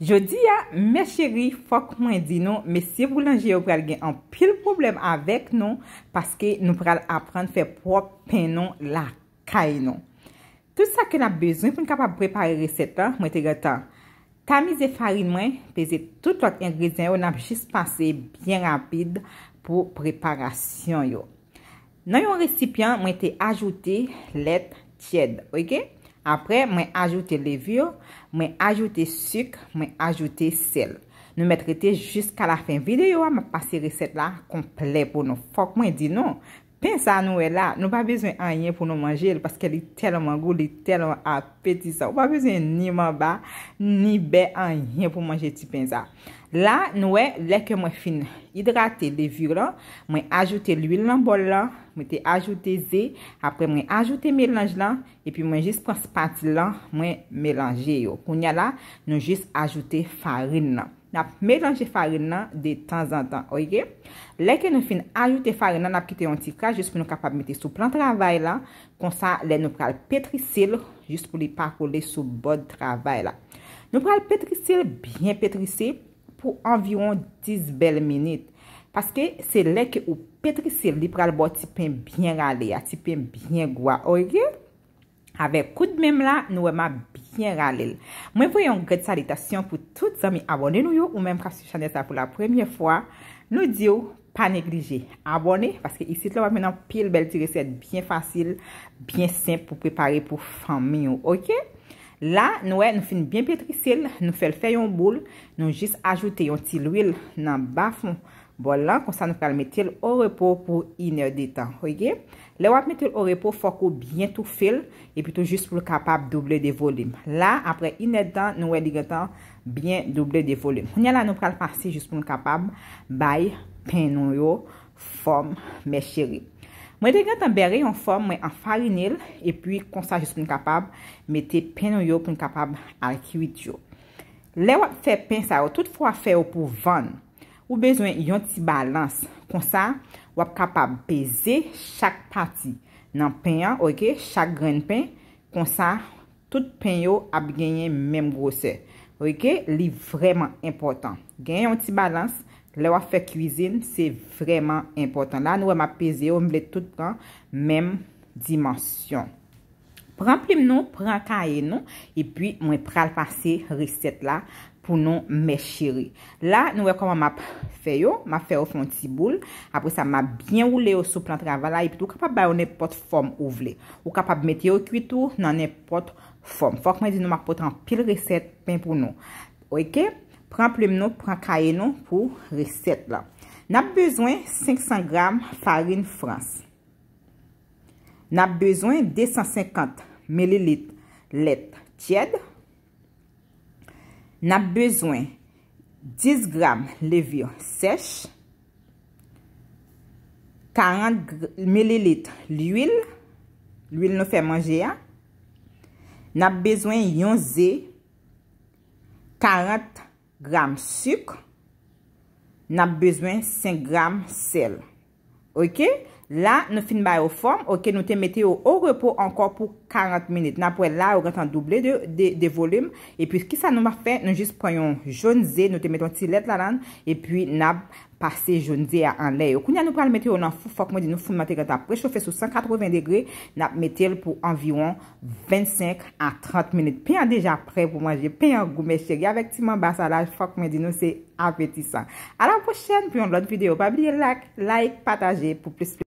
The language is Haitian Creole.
Jodi ya, mè chéri, fòk mwen di nou, mè si voulanje yo pral gen an pil problem avèk nou, paske nou pral apran fè pòp pen nou la kay nou. Tout sa ke n ap bezon pou n kapap preparer resep ta, mwen te gata. Tamize farin mwen, pese tout lòk en grizen yo, n ap jis pase bien rapide pou preparasyon yo. Nan yon resipyan, mwen te ajoute let tjed, oikey? Apre, mwen ajoute levyo, mwen ajoute suk, mwen ajoute sel. Nou mwen trete jiska la fin videyo, mwen pase resep la komple bonofok. Mwen di nou, mwen ajoute levyo, mwen ajoute suk, mwen ajoute sel. Penza nou e la, nou pa bezwen anyen pou nou manje el, paske li telman goul, li telman apeti sa. Ou pa bezwen ni maba, ni be anyen pou manje ti penza. La nou e, lek yo mwen fin hidrate de vir la, mwen ajoute l'uil nan bol la, mwen te ajoute ze, apre mwen ajoute melanj la, epi mwen jis prans pati la, mwen melanje yo. Kounya la, nou jis ajoute farin la. na mèlange fary nan de tan zan tan, oye. Lèkè nou fin ajoute fary nan na pkite yon ti kaj jous pou nou kapap mette sou plan travay la, konsa lè nou pral petrisil jous pou li pakole sou bod travay la. Nou pral petrisil, byen petrisil, pou anviron 10 bel menit. Paske se lèkè ou petrisil li pral bo tipen byen rale ya, tipen byen gwa, oye. Awe kout mèm la, nou wèman byen rale ya, Mwen pou yon gred salita, si yon pou tout zan mi abone nou yo ou menm kasi chanel sa pou la premye fwa, nou diyo pa neglije. Abone, paske isi tlo wap menan pil bel ti resep, bien fasil, bien simp pou prepare pou fami yo, ok? La, nou wè, e, nou fin bien petrisil, nou fel fe yon bol, nou jis ajoute yon ti lwil nan baf mwen. Bon lan, konsa nou pral metil o repo pou iner detan. Oye, le wap metil o repo foko bien tou fil e pwitou jist pou l kapab doble de volim. La, apre iner detan, nou wè digatan bien doble de volim. Mwenye la nou pral pasi jist pou l kapab bay pen nou yo form mè cheri. Mwenye degat an berè yon form mwen an farinil e pwitou konsa jist pou l kapab meti pen nou yo pou l kapab al kiwit yo. Le wap fe pen sa yo, tout fwa fe yo pou vanm. Ou bezwen yon ti balans kon sa wap kapab beze chak pati nan penyan, ok, chak gren pen, kon sa tout penyo ap genye menm grose. Ok, li vreman important. Genye yon ti balans, le wap fe krizine, se vreman important. La nou wap ap beze yon, mle tout kan menm dimansyon. Pran plim nou, pran kaye nou, epi mwen pral pa se riset la pou nou me chiri. La nou wekoman ma feyo, ma feyo fon ti boule, apre sa ma byen oule yo sou plantrava la, epi tou kapab bayo nepot form ou vle. Ou kapab mete yo kuitou, nan nepot form. Fok mwen di nou ma potan pil riset pen pou nou. Oike, pran plim nou, pran kaye nou pou riset la. Nap bezwen 500 gram farin frans. Nap bezwen 250 gram Melilit let tièd. Na bezwen 10 gram levion sèche. 40 mililit l'huil. L'huil nou fè manje ya. Na bezwen yon zè. 40 gram suk. Na bezwen 5 gram sel. Ok? La nou fin bay ou form ou ke nou te mette ou ou repou ankor pou 40 minute. Na pou el la ou gen tan double de volume. E pwis ki sa nou ma fe, nou jist preyon jounze, nou te metton ti led la lan, e pwis na passe jounze an lay. Ou kounya nou prel mette ou nan fou fok mwen di nou fou mwen te gen tan prechofè sou 180 degre, na mette el pou anviron 25 a 30 minute. Pe an deja pre pou manje, pe an goume chegye, avek ti man basa la, fok mwen di nou se apetisa. A la w pochèn, pi yon lot videyo, pa blye like, like, pataje pou ples ples.